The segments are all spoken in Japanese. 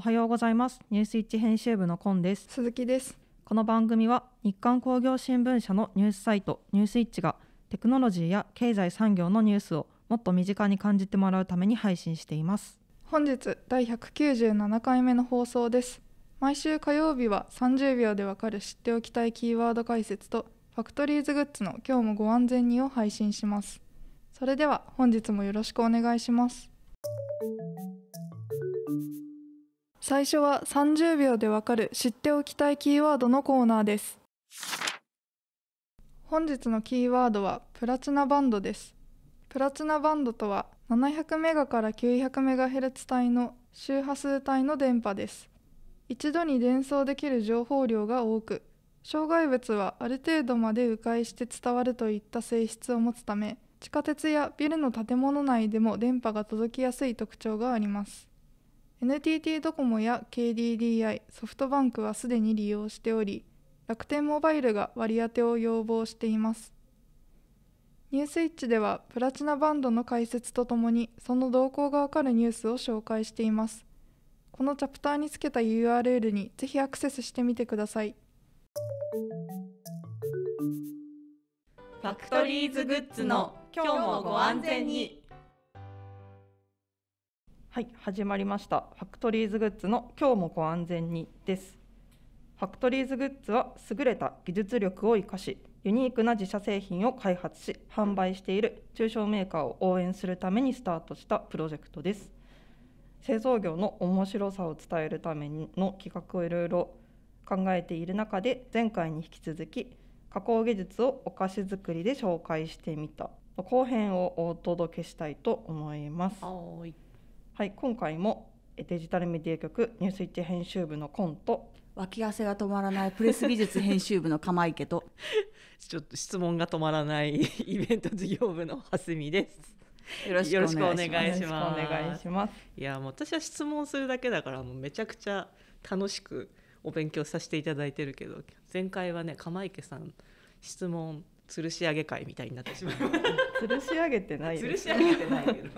おはようございますニュースイッチ編集部のコンです鈴木ですこの番組は日刊工業新聞社のニュースサイトニュースイッチがテクノロジーや経済産業のニュースをもっと身近に感じてもらうために配信しています本日第197回目の放送です毎週火曜日は30秒でわかる知っておきたいキーワード解説とファクトリーズグッズの今日もご安全にを配信しますそれでは本日もよろしくお願いします最初は30秒でわかる知っておきたいキーワードのコーナーです本日のキーワードはプラチナバンドですプラチナバンドとは700メガから900メガヘルツ帯の周波数帯の電波です一度に伝送できる情報量が多く障害物はある程度まで迂回して伝わるといった性質を持つため地下鉄やビルの建物内でも電波が届きやすい特徴があります NTT ドコモや KDDI、ソフトバンクはすでに利用しており、楽天モバイルが割り当てを要望しています。ニュースイッチではプラチナバンドの解説とともにその動向がわかるニュースを紹介しています。このチャプターにつけた URL にぜひアクセスしてみてください。ファクトリーズグッズの今日もご安全に。はい、始まりました。ファクトリーズグッズの今日もご安全にです。ファクトリーズグッズは優れた技術力を生かし、ユニークな自社製品を開発し、販売している中小メーカーを応援するためにスタートしたプロジェクトです。製造業の面白さを伝えるための企画をいろいろ考えている中で、前回に引き続き加工技術をお菓子作りで紹介してみた後編をお届けしたいと思います。はい、今回もデジタルメディア局ニュースイッチ編集部のコント脇汗が止まらないプレス美術編集部の釜池と ちょっと質問が止まらない イベント事業部の蓮見です。よろしくお願いします。お願いします。いや、もう私は質問するだけだから、もうめちゃくちゃ楽しくお勉強させていただいてるけど、前回はね、釜池さん質問吊るし上げ会みたいになってしまいました。吊るし上げてない吊るし上げてないけど。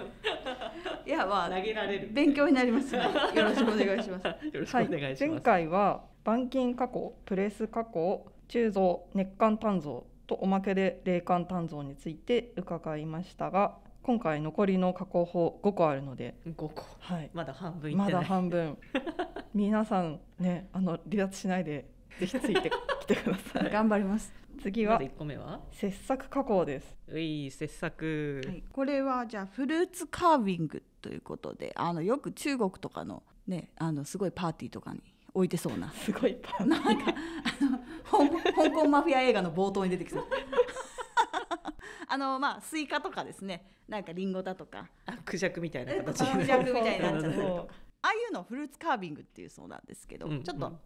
いやまあ投げられる勉強になります、ね、よろしくお願いしますよろしくお願いします、はい、前回は板金加工プレス加工鋳造熱管炭造とおまけで冷管炭造について伺いましたが今回残りの加工法5個あるので5個、はい、まだ半分まだ半分 皆さんねあの離脱しないでぜひついてきてください頑張ります次は,、ま、個目は切削加工ですうい切削、はい、これはじゃあフルーツカービングということであのよく中国とかの,、ね、あのすごいパーティーとかに置いてそうなすごいパーティーなんかあの香港マフィア映画の冒頭に出てきそうあのまあスイカとかですねなんかリンゴだとかあクジャクみたいな形クジャクみたいになっちゃうとか ああいうのフルーツカービングっていうそうなんですけど、うん、ちょっと。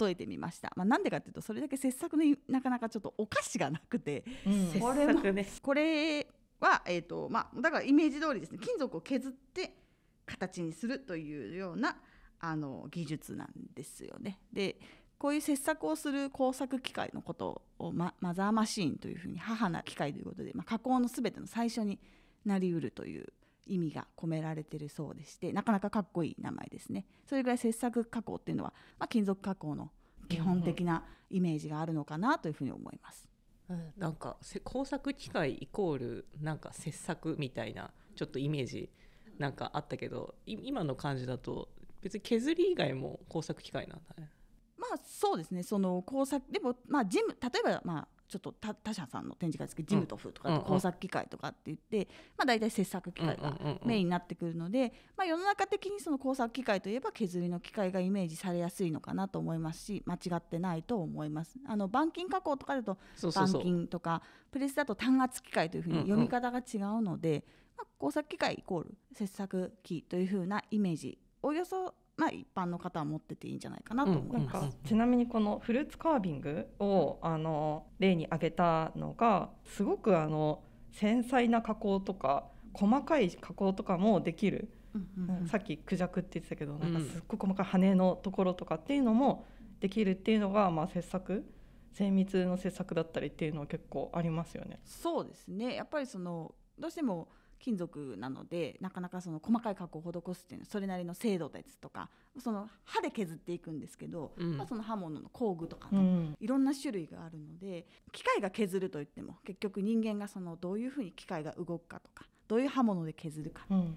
例えてみました。まあ、なんでかっていうと、それだけ切削のなかなかちょっとお菓子がなくて、うん、これ、ね、これは、えーとまあ、だからイメージ通りですね金属を削って形にするというようなあの技術なんですよね。でこういう切削をする工作機械のことを、ま、マザーマシーンというふうに母な機械ということで、まあ、加工の全ての最初になりうるという意味が込められてるそうでしてなかなかかっこいい名前ですね。それぐらい切削加工っていうのは、まあ、金属加工の基本的なイメージがあるのかなというふうに思います。うん、なんか工作機械イコールなんか切削みたいなちょっとイメージなんかあったけど今の感じだと別に削り以外も工作機械なんだね。まあそうですねその工作でもまあ事務例えばまあちょっと他社さんの展示会ですけどジムトフとか工作機械とかって言って、まあ、大体切削機械がメインになってくるので、まあ、世の中的にその工作機械といえば削りの機械がイメージされやすいのかなと思いますし間違ってないと思います。あの板金加工とかだと板金とかプレスだと単圧機械というふうに読み方が違うので、まあ、工作機械イコール切削機というふうなイメージおよそまあ、一般の方は持ってていいんじゃないかなと思います、うん、なちなみにこのフルーツカービングをあの例に挙げたのがすごくあの繊細な加工とか細かい加工とかもできる、うんうんうん、さっきクジャクって言ってたけどなんかすっごく細かい羽のところとかっていうのもできるっていうのが、まあ、切削精密の切削だったりっていうのは結構ありますよね。そうですねやっぱりそのどうしても金属なのでなかなかその細かい加工を施すっていうのはそれなりの精度ですとかその歯で削っていくんですけど、うん、まあ、その刃物の工具とかの、うん、いろんな種類があるので機械が削るといっても結局人間がそのどういうふうに機械が動くかとかどういう刃物で削るか、うん、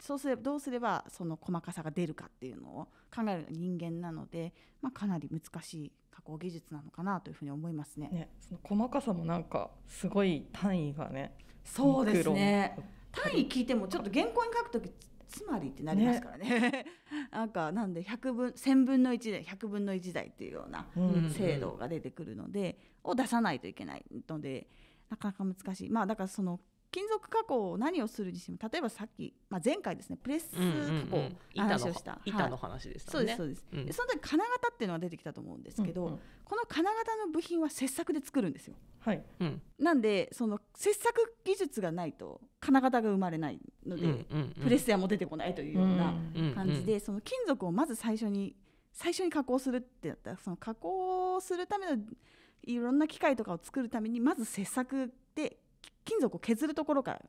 そうすればどうすればその細かさが出るかっていうのを考える人間なので、まあ、かなり難しい加工技術なのかなというふうに思いますね。ねその細かさもなんかすごい単位がねそうですね。単位聞いてもちょっと原稿に書くときつまりってなりますからね、ね、なんかなんで100分1000分の1台100分の1台っていうような制度が出てくるので、うんうん、を出さないといけないのでなかなか難しいまあだからその金属加工を何をするにしても例えばさっき、まあ、前回ですねプレス加工の話をした、板の話です、ね、そうですそうです、うん、その時金型っていうのが出てきたと思うんですけど、うんうん、この金型の部品は切削で作るんですよ、はい、うん、なんでその切削技術がないと金型が生まれないので、うんうんうん、プレス屋も出てこないというような感じで、うんうん、その金属をまず最初に最初に加工するってやったらその加工するためのいろんな機械とかを作るためにまず切削で金属を削るところから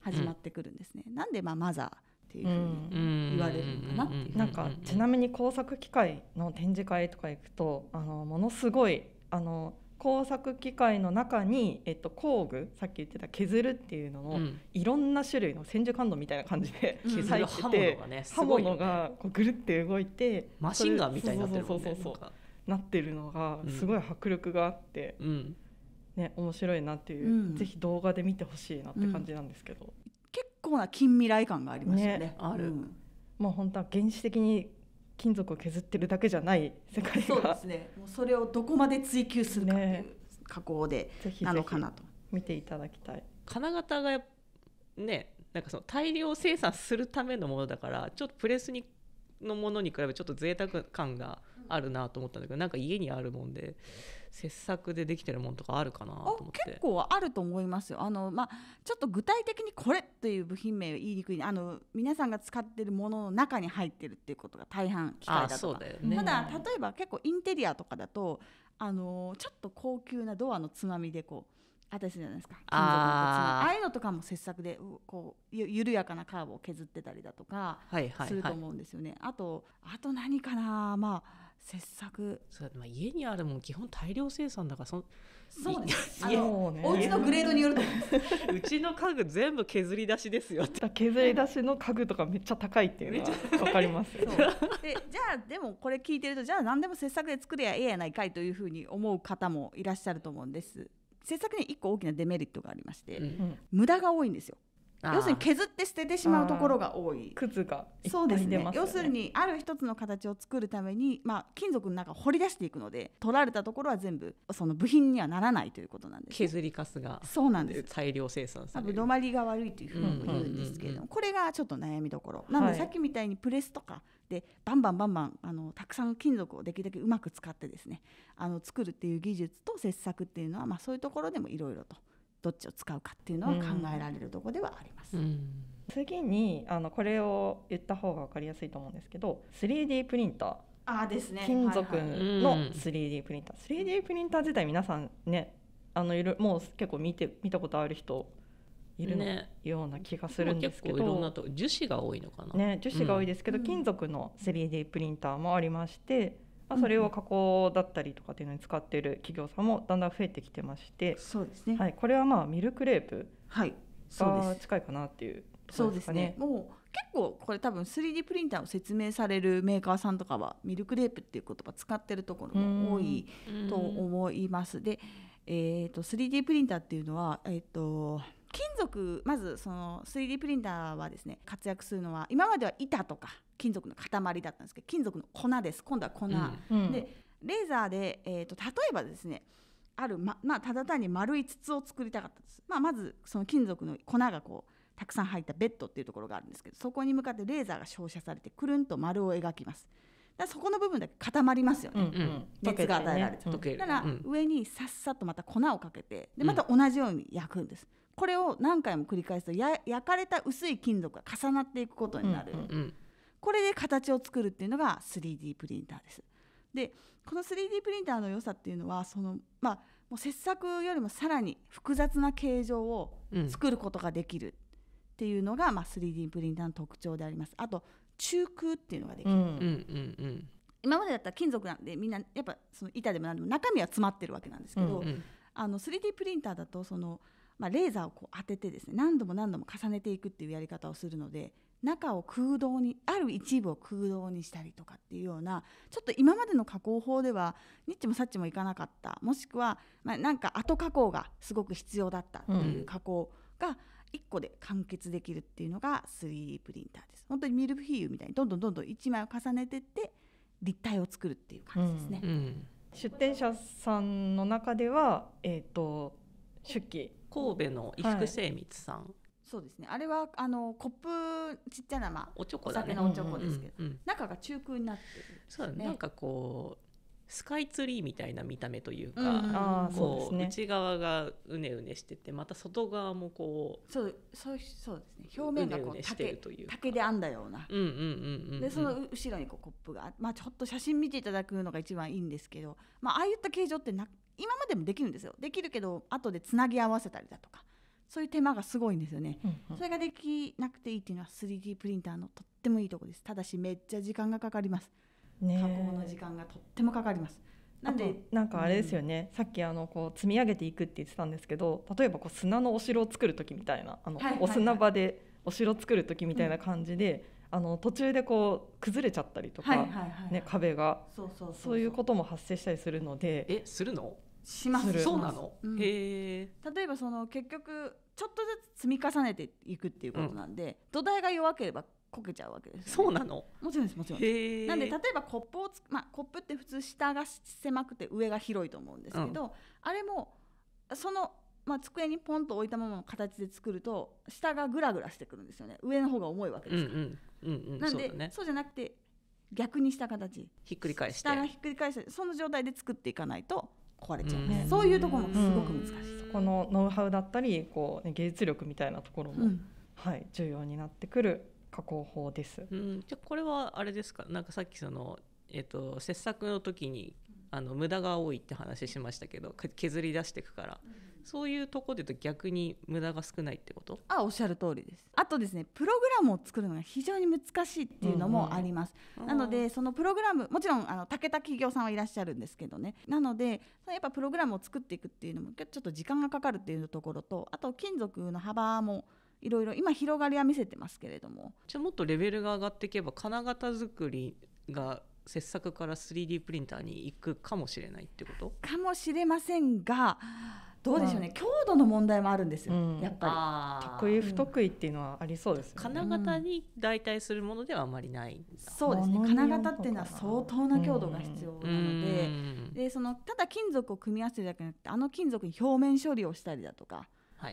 始まってくるんですね。なんでまあマザーっていうふうに言われるかなっていう、なんかちなみに工作機械の展示会とか行くとあのものすごいあの工作機械の中に、えっと、工具さっき言ってた削るっていうのを、うん、いろんな種類の千手観音みたいな感じで入ってて、刃物が、こうぐるって動いてマシンガンみたいになってるなってるのがすごい迫力があって、うん、ね、面白いなっていう、うん、ぜひ動画で見てほしいなって感じなんですけど、うん、結構な近未来感がありますよね、ね、ある、うん、もう本当は原始的に金属を削ってるだけじゃない世界そうですねもうそれをどこまで追求するかっていう加工でなのかなと、見ていただきたい金型がねなんかその大量生産するためのものだからちょっとプレスにのものに比べちょっと贅沢感があるなと思ったんだけどなんか家にあるもんで切削でできてるもんとかあるかなと思って結構あると思いますよあの、まあ、ちょっと具体的にこれという部品名言いにくいあの皆さんが使ってるものの中に入ってるっていうことが大半機械だとかだ、ね、ただ例えば結構インテリアとかだとあのちょっと高級なドアのつまみでこう。じゃないですかああいうのとかも切削でこう緩やかなカーブを削ってたりだとかすると思うんですよね。はいはいはい、あとあと何かなまあ切削そう、まあ、家にあるもん基本大量生産だからそそうですあの、ね、お家のグレードによると うちの家具全部削り出しですよ削り出しの家具とかめっちゃ高いっていうのは分かりますでじゃあでもこれ聞いてるとじゃあ何でも切削で作れやええやないかいというふうに思う方もいらっしゃると思うんです。切削に1個大きなデメリットがありまして、うん、無駄が多いんですよ要するに削って捨ててしまうところが多い靴がそうですね、要するにある一つの形を作るために、まあ、金属の中を掘り出していくので取られたところは全部その部品にはならないということなんです、ね、削りかすがそうなんです大量生産される止まりが悪いというふうにも言うんですけれども、これがちょっと悩みどころなのでさっきみたいにプレスとかでバンバンバンバンあのたくさん金属をできるだけうまく使ってですねあの作るっていう技術と切削っていうのは、まあ、そういうところでもいろいろと。どっちを使うかっていうのは考えられるとこではあります。次にあのこれを言った方が分かりやすいと思うんですけど 3D プリンターあですね、金属の 3D プリンター、はいはい、3D プリンター自体皆さんねあのいるもう結構見て見たことある人いるの、ね、ような気がするんですけど、なと樹脂が多いのかな、ね、樹脂が多いですけど、うん、金属の 3D プリンターもありましてまあ、それを加工だったりとかっていうのに使っている企業さんもだんだん増えてきてまして、そうですね、はい、これはまあミルクレープが近いかなっていう、とそうですねもう結構これ多分 3D プリンターを説明されるメーカーさんとかはミルクレープっていう言葉使ってるところも多いと思います。で、えーと、3D プリンターっていうのは、えーと金属まずその 3D プリンターはですね活躍するのは今までは板とか金属の塊だったんですけど金属の粉です今度は粉、うん、でレーザーで、えーと、例えばですねあるま、まあ、ただ単に丸い筒を作りたかったんです、まあ、まずその金属の粉がこうたくさん入ったベッドっていうところがあるんですけどそこに向かってレーザーが照射されてくるんと丸を描きますだそこの部分だけ固まりますよね、うんうん、熱が与えられて、ね、だから上にさっさとまた粉をかけてでまた同じように焼くんです、うんこれを何回も繰り返すとや焼かれた薄い金属が重なっていくことになる、うんうんうん、これで形を作るっていうのが 3D プリンターです。でこの 3D プリンターの良さっていうのはその、まあ、もう切削よりもさらに複雑な形状を作ることができるっていうのが、うん、まあ、3D プリンターの特徴であります。あと中空っていうのができる、うんうんうんうん今までだったら金属なんでみんなやっぱその板でも何でも中身は詰まってるわけなんですけど、うんうん、あの 3D プリンターだとそのまあ、レーザーをこう当ててですね何度も何度も重ねていくっていうやり方をするので中を空洞にある一部を空洞にしたりとかっていうようなちょっと今までの加工法ではニッチもサッチもいかなかったもしくは、まあ、なんか後加工がすごく必要だったっていう加工が1個で完結できるっていうのが 3D プリンターです。本当にミルフィーユみたいにどんどんどんどん1枚を重ねてって立体を作るっていう感じですね。うんうん、出店者さんの中では、えーと、と手記神戸の伊福精密さん、はいそうですねあれはあのコップちっちゃな、まあ、おちょこだ、ね、お酒のおちょこですけど、うんうんうん、中が中空になってる、ね、そうねなんかこうスカイツリーみたいな見た目というか、うんうん、こう、ね、内側がうねうねしててまた外側もこうそうそうそうですね表面がこううねうねしてるという竹で編んだようなでその後ろにこうコップがまあちょっと写真見ていただくのが一番いいんですけど、まあああいった形状ってな今までもできるんですよできるけど後でつなぎ合わせたりだとかそういう手間がすごいんですよね、うんうん、それができなくていいっていうのは 3D プリンターのとってもいいとこですただしめっちゃ時間がかかります、ね、加工の時間がとってもかかりますなんでなんかあれですよね、うん、さっきあのこう積み上げていくって言ってたんですけど例えばこう砂のお城を作る時みたいなあの、お砂場でお城作る時みたいな感じで、あの途中でこう崩れちゃったりとか、ね、壁がそうそそうういうことも発生したりするのでえするのしますそうなの、うん、へ例えばその結局ちょっとずつ積み重ねていくっていうことなんで、うん、土台が弱ければこけちゃうわけです、ね、そうなのもちろんですもちろんですなんで例えばコップをつ、まあ、コップって普通下が狭くて上が広いと思うんですけど、うん、あれもその、まあ、机にポンと置いたままの形で作ると下がグラグラしてくるんですよね上の方が重いわけですから、うんうんうんうん、なんで、ね、そうじゃなくて逆にした形ひっくり返して下がひっくり返してその状態で作っていかないと壊れちゃう、うそういうところもすごく難しい、そこのノウハウだったりこう、ね、芸術力みたいなところも、うん、はい、重要になってくる加工法です、うん、じゃこれはあれですかなんかさっきその、えーと、と切削の時にあの無駄が多いって話しましたけど削り出していくから。そういうとこで言うと逆に無駄が少ないってことあおっしゃる通りですあとですねプログラムを作るのが非常に難しいっていうのもあります、うんうん、なのでそのプログラムもちろんあの武田企業さんはいらっしゃるんですけどねなのでやっぱプログラムを作っていくっていうのもちょっと時間がかかるっていうところとあと金属の幅もいろいろ今広がりは見せてますけれどもじゃあもっとレベルが上がっていけば金型作りが切削から 3D プリンターに行くかもしれないってことかもしれませんがどうでしょうね、強度の問題もあるんですよ、やっぱり得意不得意っていうのはありそうです金型に代替するものではあまりないそうですね金型っていうのは相当な強度が必要なので,、でそのただ金属を組み合わせるだけじゃなくてあの金属に表面処理をしたりだとか、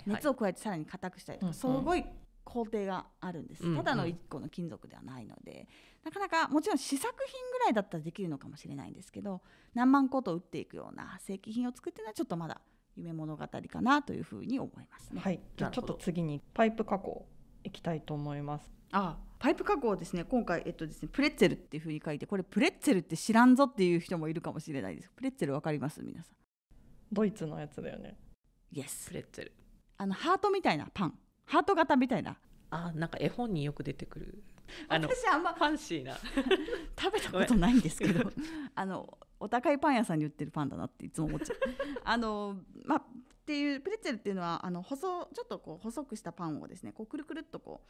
熱を加えてさらに硬くしたりとか、すごい工程があるんです、ただの1個の金属ではないので、うん、なかなかもちろん試作品ぐらいだったらできるのかもしれないんですけど何万個と打っていくような正規品を作っていうのはちょっとまだ夢物語かなというふうに思いますね。はい、じゃあちょっと次にパイプ加工いきたいと思います。あパイプ加工ですね今回、えっとですね、プレッツェルっていうふうに書いてこれプレッツェルって知らんぞっていう人もいるかもしれないですプレッツェルわかります皆さんドイツのやつだよね Yes。プレッツェルあのハートみたいなパンハート型みたいなあなんか絵本によく出てくるあの私あんまファンシーな 食べたことないんですけど あのお高いパン屋さんに売ってるパンだなっていつも思っちゃう あのまあっていうプレッツェルっていうのはあの細ちょっとこう細くしたパンをですねこうくるくるっとこ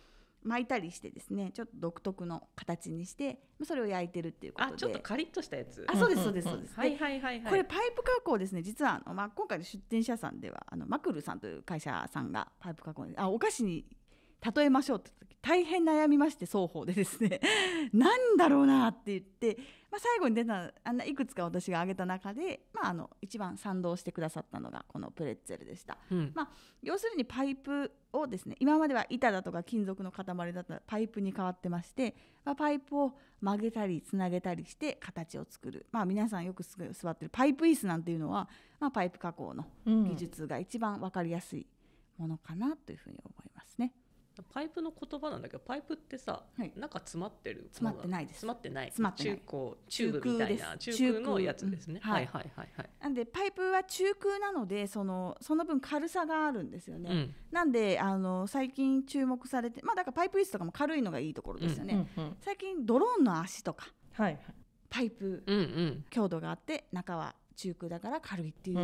う巻いたりしてですねちょっと独特の形にしてそれを焼いてるっていうことであちょっとカリッとしたやつあそうですそうですそうです、はいはいはいはいこれパイプ加工ですね実はあの、まあ、今回の出店者さんではあのマクルさんという会社さんがパイプ加工あお菓子に例えましょうって時大変悩みまして双方でですね何 だろうなって言って、まあ、最後に出たあんないくつか私が挙げた中で、まあ、あの一番賛同してくださったのがこのプレッツェルでした、うん、まあ、要するにパイプをですね今までは板だとか金属の塊だったパイプに変わってまして、まあ、パイプを曲げたりつなげたりして形を作る、まあ、皆さんよく座ってるパイプ椅子なんていうのは、まあ、パイプ加工の技術が一番分かりやすいものかなというふうに思いますね。パイプの言葉なんだけどパイプってさ、はい、中詰まってる詰まってないです詰まってない詰まってない中高チュみたいな中空のやつですね、うん、はい、はいはいはいなんでパイプは中空なのでそのその分軽さがあるんですよね、うん、なんであの最近注目されてまあだからパイプ椅子とかも軽いのがいいところですよね、うんうんうん、最近ドローンの足とか、はい、パイプううんん、強度があって中は中空だから軽いっていう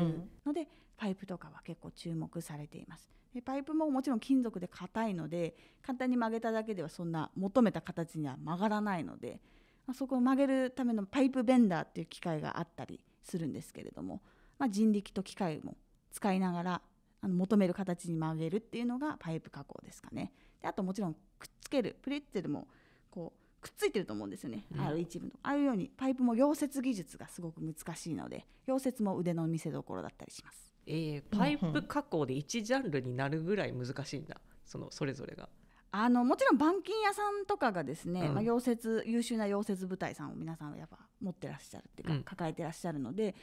ので、うん、パイプとかは結構注目されていますでパイプももちろん金属で硬いので簡単に曲げただけではそんな求めた形には曲がらないので、まあ、そこを曲げるためのパイプベンダーっていう機械があったりするんですけれども、まあ、人力と機械も使いながらあの求める形に曲げるっていうのがパイプ加工ですかねであともちろんくっつけるプレッツェルもこうくっついてると思うんですよね、うん、r 部のああいうようにパイプも溶接技術がすごく難しいので溶接も腕の見せ所だったりします、えー、パイプ加工で1ジャンルになるぐらい難しいんだそのそれぞれが。あのもちろん板金屋さんとかがですね、うん、まあ、溶接優秀な溶接部隊さんを皆さんはやっぱ持ってらっしゃるっていうか、うん、抱えてらっしゃるので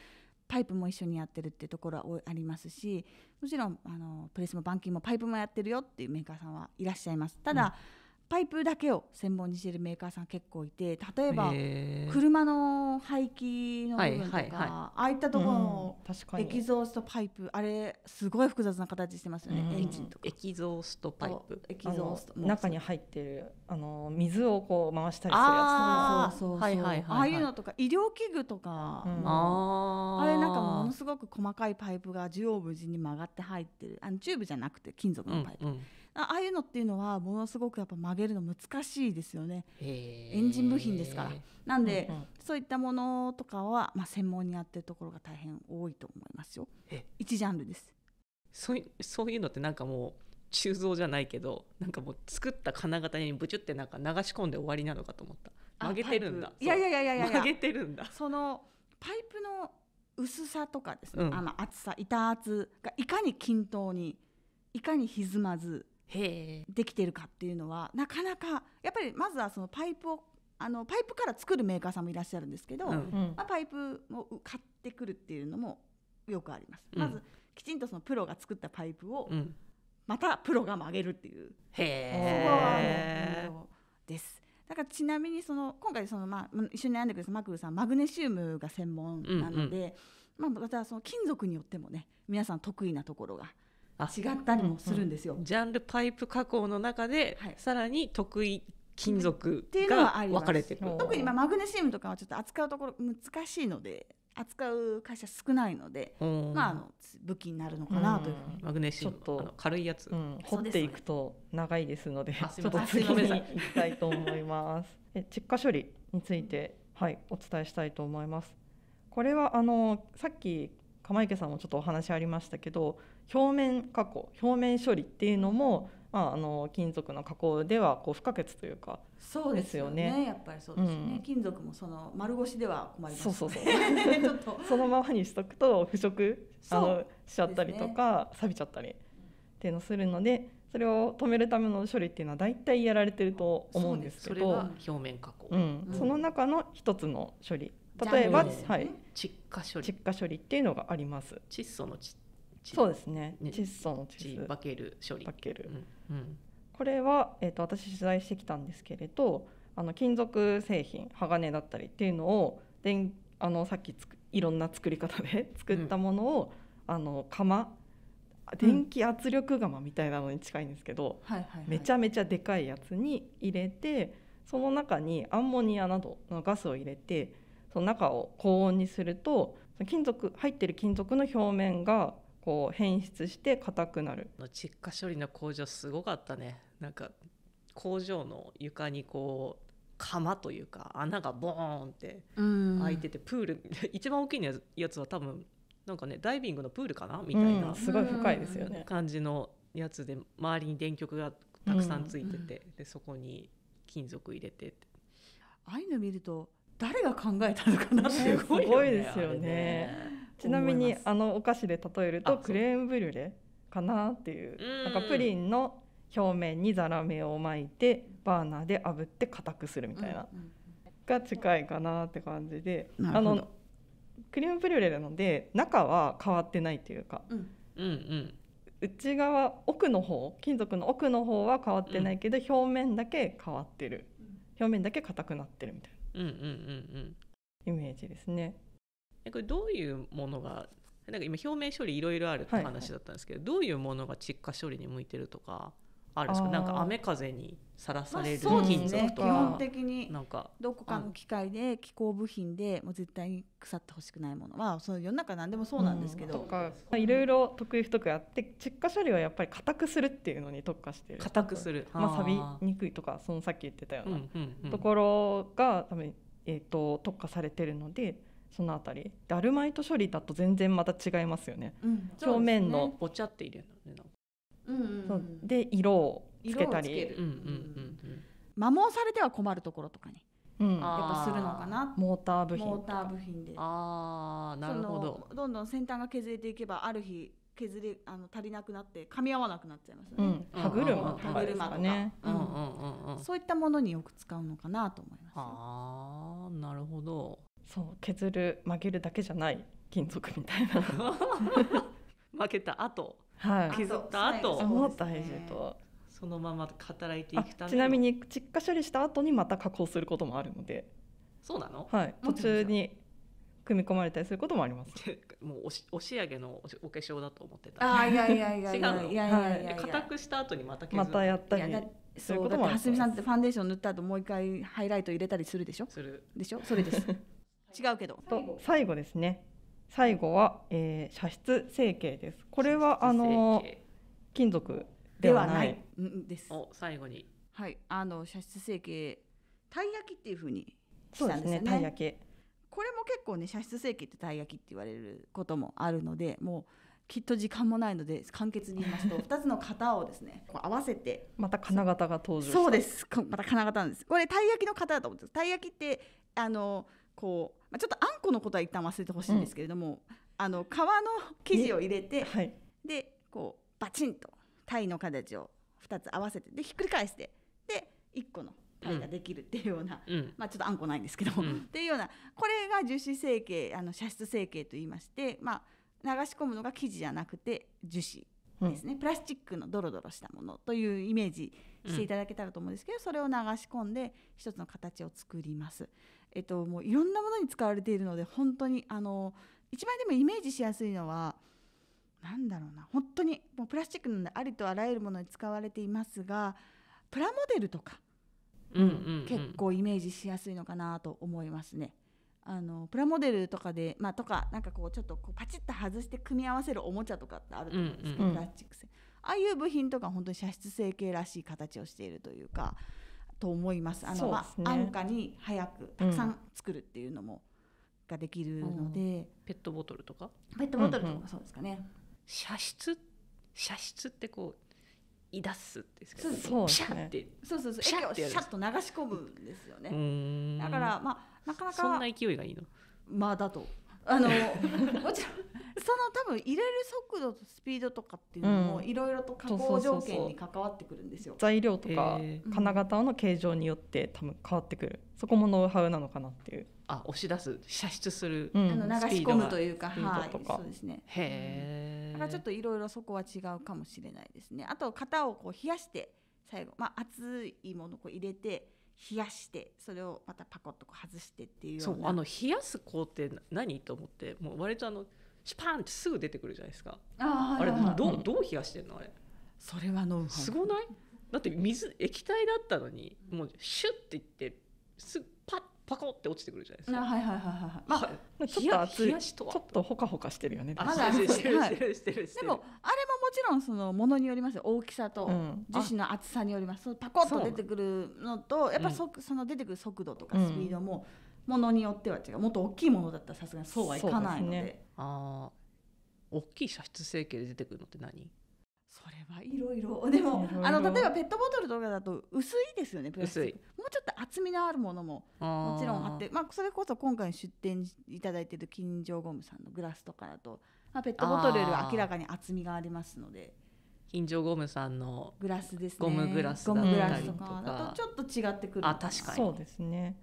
パイプも一緒にやってるっていうところはありますしもちろんあのプレスも板金もパイプもやってるよっていうメーカーさんはいらっしゃいます。ただ、うんパイプだけを専門にしているメーカーさん結構いて例えば車の排気の部分とか、ああいったところのエキゾーストパイプ、あれすごい複雑な形してますよね、エンジンとかエキゾーストパイプエキゾースト中に入ってるあの水をこう回したりするやつとかはいはいはい、ああいうのとか医療器具とか、あれなんかものすごく細かいパイプが縦横無尽に曲がって入ってるあのチューブじゃなくて金属のパイプ。ああいうのっていうのはものすごくやっぱ曲げるの難しいですよねエンジン部品ですからなんで、うんうん、そういったものとかは、まあ、専門にやってるところが大変多いと思いますよ一ジャンルですそういそういうのってなんかもう鋳造じゃないけどなんかもう作った金型にブチュってなんか流し込んで終わりなのかと思った曲げてるんだいやいやいやいやいや曲げてるんだそのパイプの薄さとかですね、うん、あの厚さ板厚がいかに均等にいかに歪まずできてるかっていうのはなかなかやっぱりまずはそのパイプをあのパイプから作るメーカーさんもいらっしゃるんですけど、うん、まあ、パイプを買ってくるっていうのもよくあります。うん、まずきちんとそのプロが作ったパイプを、またプロが曲げるっていう。へーです。だからちなみにその今回その、まあ、一緒に悩んでくれたマクルさんマグネシウムが専門なので、うんうん、まあ、またその金属によってもね皆さん得意なところが違ったりもするんですよ。うん、ジャンルパイプ加工の中で、はい、さらに得意金属が分かれてる特にまあマグネシウムとかはちょっと扱うところ難しいので扱う会社少ないので、まあ、あの武器になるのかなというふうに、マグネシウムと軽いやつ、うん、掘っていくと長いですのでちょっと次に行きたいと思います え窒化処理について、はい、お伝えしたいと思いますこれはあのさっき釜池さんもちょっとお話ありましたけど表面加工表面処理っていうのも、まあ、あの金属の加工ではこう不可欠というかそうですよね、ね、やっぱりそうですね、うん、金属もその丸腰では困ります、ね、そうそうそう そのままにしとくと腐食あのしちゃったりとか、ね、錆びちゃったりっていうのするのでそれを止めるための処理っていうのは大体やられてると思うんですけど、表面加工、うん、その中の一つの処理例えば、はい、窒化処理窒化処理っていうのがあります窒素の窒そうですね窒素の窒化ける処理化ける、うんうん、これは、えーと、私取材してきたんですけれどあの金属製品鋼だったりっていうのをであのさっきつく、いろんな作り方で 作ったものを、うん、あの釜電気圧力釜みたいなのに近いんですけど、はいはい、めちゃめちゃでかいやつに入れてその中にアンモニアなどのガスを入れてその中を高温にすると金属入ってる金属の表面がこう変質して硬くなる窒化処理の工場すごかったねなんか工場の床にこう釜というか穴がボーンって開いててプール 一番大きいやつは多分なんかねダイビングのプールかなみたいな、すごい深いですよね感じのやつで周りに電極がたくさんついてて、でそこに金属入れてああいうの見ると誰が考えたのかなすごい、ね、いですよね、ね、ちなみにあのお菓子で例えるとクレームブリュレかなっていうなんかプリンの表面にざらめを巻いてバーナーで炙って固くするみたいな、うんうん、が近いかなって感じであのクリームブリュレなので中は変わってないというか、うんうんうん、内側奥の方金属の奥の方は変わってないけど、うん、表面だけ変わってる表面だけ硬くなってるみたいうんうんうんうん、イメージですね。これどういうものがなんか今表面処理いろいろあるって話だったんですけど、はいはい、どういうものが窒化処理に向いてるとかあるんですかなんか雨風にさらされる金属とか、まあね、基本的になんかどこかの機械で気候部品でもう絶対に腐ってほしくないものはその世の中何でもそうなんですけど、うん、とかいろいろ得意不得意あって窒化処理はやっぱり硬くするっていうのに特化してる硬くする、まあ、錆びにくいとかそのさっき言ってたようなところが多分、えーと、特化されてるので。そのあたりでアルマイト処理だと全然また違いますよね、うん、表面の、おぼちゃって入れるのねうんうんうん、で色をつけたりうんうんうん、摩耗されては困るところとかに、うん、やっぱするのかなモーター部品モーター部品でああなるほどどんどん先端が削れていけばある日削りあの足りなくなって噛み合わなくなっちゃいますよね、うん、歯車とかですかね、うんうん、そういったものによく使うのかなと思いますああなるほどそう削る曲げるだけじゃない金属みたいな 負けた後、はい、削った後も大事と。そのまま働いていくためちなみに窒化処理した後にまた加工することもあるのでそうなの、はい、途中に組み込まれたりすることもあります。もうおし、お仕上げのお化粧だと思ってた。あ、いやいやいやいや。違うの。いやいやいや。固くした後にまた。またやったり。そういだってはすみさんってファンデーション塗った後もう一回ハイライト入れたりするでしょ。する。でしょ。それです。違うけど。と最後ですね。最後は、えー、射出成形ですこれはあの金属ではないです最後にはいあの射出成形たい焼きっていうふうにしたんですねたい、焼きこれも結構ね射出成形ってたい焼きって言われることもあるのでもうきっと時間もないので簡潔に言いますと 二つの型をですねこう合わせてまた金型が登場そうですまた金型なんですこれたい焼きの型だと思ってですたい焼きってあのこうまあ、ちょっとあんこのことは一旦忘れてほしいんですけれども、うん、あの皮の生地を入れて、はい、でこうバチンと鯛の形を2つ合わせてでひっくり返してで1個の鯛ができるっていうような、うん、まあ、ちょっとあんこないんですけど、うん、っていうようなこれが樹脂成形あの射出成形といいまして、まあ、流し込むのが生地じゃなくて樹脂ですね、プラスチックのドロドロしたものというイメージしていただけたらと思うんですけど、うん、それを流し込んで一つの形を作ります。えっと、もういろんなものに使われているので本当にあの一番でもイメージしやすいのは何だろうな本当にもうプラスチックなのでありとあらゆるものに使われていますがプラモデルとか、うんうんうん、結構イメージしやすいのかなと思いますね。あのプラモデルとかで、まあ、とかなんかこうちょっとこうパチッと外して組み合わせるおもちゃとかってあると思うんですけど、うんうん、プラスチック製。ああいう部品とか本当に射出成形らしい形をしているというかと思いますあの、まあ、安価に早くたくさん作るっていうのも、ができるので、ペットボトルとかペットボトルとかそうですかね、うんうん、射出射出ってこうい出すですけど、そシャってそうそうそうシャッシャッと流し込むんですよねだからまあなかなかそんな勢いがいいのまあだとあの もちろんその多分入れる速度とスピードとかっていうのもいろいろと加工条件に関わってくるんですよ。材料とか金型の形状によって多分変わってくる、そこもノウハウなのかなっていう。あ押し出す射出する、うん、あの流し込むというかはいそうですね。へえ。だからちょっといろいろそこは違うかもしれないですね。あと型をこう冷やして最後まあ熱いものをこう入れて。冷やしてそれをまたパコッとこう外してっていうそうあの冷やす工程何と思ってもう割とあのシュパンってすぐ出てくるじゃないですかああれどうどう冷やしてんのあれそれはのすごないだって水液体だったのにもうシュッていってすぐパッパコって落ちてくるじゃないですか。はいはいはいはい。まあ、ちょっと熱い。ちょっとほかほかしてるよね。あ、だしてるしてるしてる。でもあれもちろんそのものによりますよ大きさと樹脂の厚さによります、うん、パコッと出てくるのとやっぱそ,、その出てくる速度とかスピードもものによっては違うもっと大きいものだったらさすがにそうはいかないのでで、ね、あ大きい射出成形で出てくるのって何それはいろいろでもあの例えばペットボトルとかだと薄いですよねプラスもうちょっと厚みのあるものももちろんあってまあ、それこそ今回出店いただいてる金城ゴムさんのグラスとかだとまあ、ペットボトルより明らかに厚みがありますので金城ゴムさんのグラスです、ね、ゴムグラスだったりとかだとちょっと違ってくるあ確かにそうですね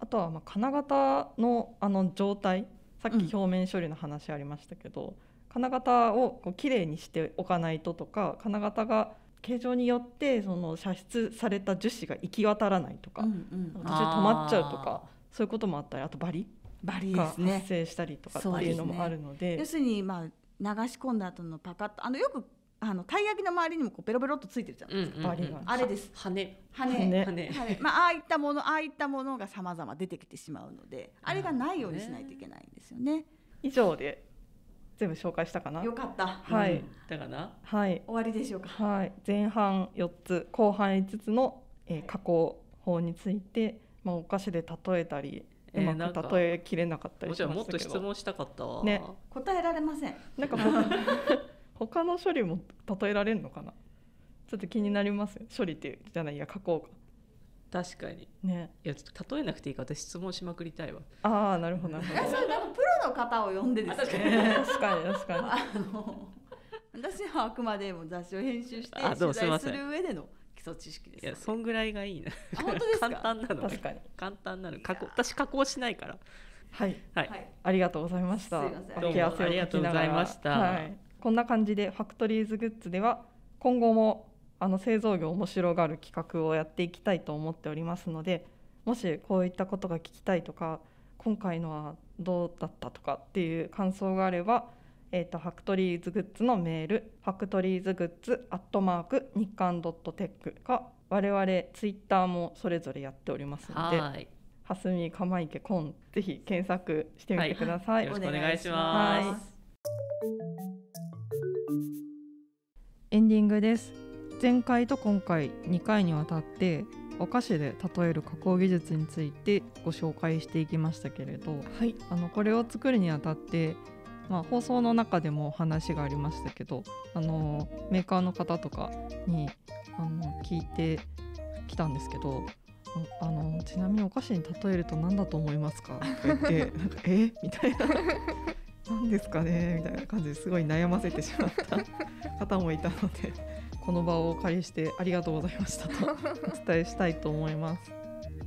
あとはまあ金型のあの状態さっき表面処理の話ありましたけど、うん、金型をこう綺麗にしておかないととか金型が形状によってその射出された樹脂が行き渡らないとか、うんうん、途中止まっちゃうとかそういうこともあったりあとバリバリが発生したりとかっていうのもあるので、ね、要するにまあ流し込んだ後のパカッとあのよくあのたい焼きの周りにもこうペロペロっとついてるじゃないですか、うんうんうん、あれです羽羽羽羽、まあ、ああいったものああいったものがさまざま出てきてしまうので あれがないようにしないといけないんですよね。ね以上で全部紹介したかな。よかった。はい。だかな。はい。終わりでしょうか。はい。前半四つ、後半五つの、えー、加工法について、まあお菓子で例えたり、うまく例えきれなかったりしましけど、えー、もっと質問したかったわ、ね、答えられませんなんか 他の処理も例えられるのかなちょっと気になります処理ってじゃないや加工が確かにねいやちょっと例えなくていいか私質問しまくりたいわああなるほどなるほどそれでもプロの方を呼んでですね確かに確かに私はあくまでも雑誌を編集して取材する上での礎知識ですいやそんぐらいがいいな本当ですか簡単なの、確かに簡単なの加工私加工しないからはい、はい、ありがとうございましたどうもありがとうございました、はい、こんな感じでファクトリーズグッズでは今後もあの製造業面白がる企画をやっていきたいと思っておりますのでもしこういったことが聞きたいとか今回のはどうだったとかっていう感想があればえーと、ファクトリーズグッズのメールファクトリーズグッズアットマーク日刊ドットテックか我々ツイッターもそれぞれやっておりますので。はい蓮見かまいけこんぜひ検索してみてください、はい、よろしくお願いしますエンディングです前回と今回2回にわたってお菓子で例える加工技術についてご紹介していきましたけれど、はい、あのこれを作るにあたってまあ、放送の中でも話がありましたけどあのメーカーの方とかにあの聞いてきたんですけどあのちなみにお菓子に例えると何だと思いますか?」とか言って「なんかえみたいな「何ですかね?」みたいな感じですごい悩ませてしまった方もいたのでこの場をお借りしてありがとうございましたとお伝えしたいと思います。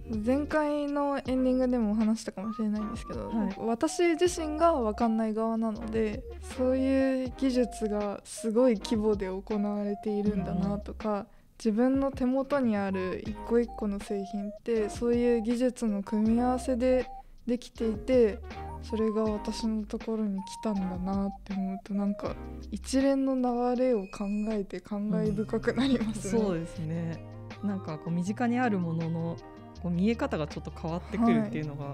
前回のエンディングでも話したかもしれないんですけど、はい、私自身が分かんない側なのでそういう技術がすごい規模で行われているんだなとか、うん、自分の手元にある一個一個の製品ってそういう技術の組み合わせでできていてそれが私のところに来たんだなって思うとなんか一連の流れを考えて感慨深くなりますね。うん、そうですねなんかこう身近にあるもののこう見え方がちょっと変わってくるっていうのが、は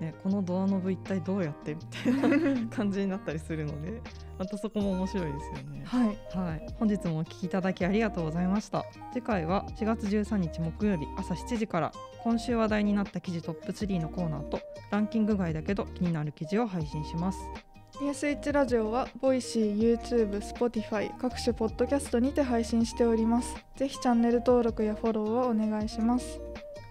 い、このドアノブ一体どうやってみたいな 感じになったりするのでまたそこも面白いですよね。はい、はい、本日もお聞きいただきありがとうございました。次回は4月13日木曜日朝7時から今週話題になった記事トップ3のコーナーとランキング外だけど気になる記事を配信します。ニュースイッチラジオはボイシー、YouTube、Spotify 各種ポッドキャストにて配信しております。ぜひチャンネル登録やフォローをお願いします。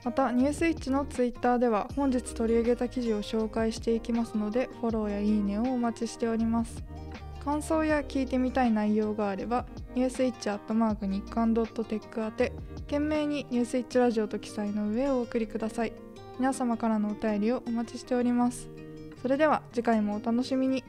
またニュースイッチのツイッターでは本日取り上げた記事を紹介していきますのでフォローやいいねをお待ちしております感想や聞いてみたい内容があればニュースイッチアットマーク日刊ドットテック宛て懸命にニュースイッチラジオと記載の上お送りください皆様からのお便りをお待ちしておりますそれでは次回もお楽しみに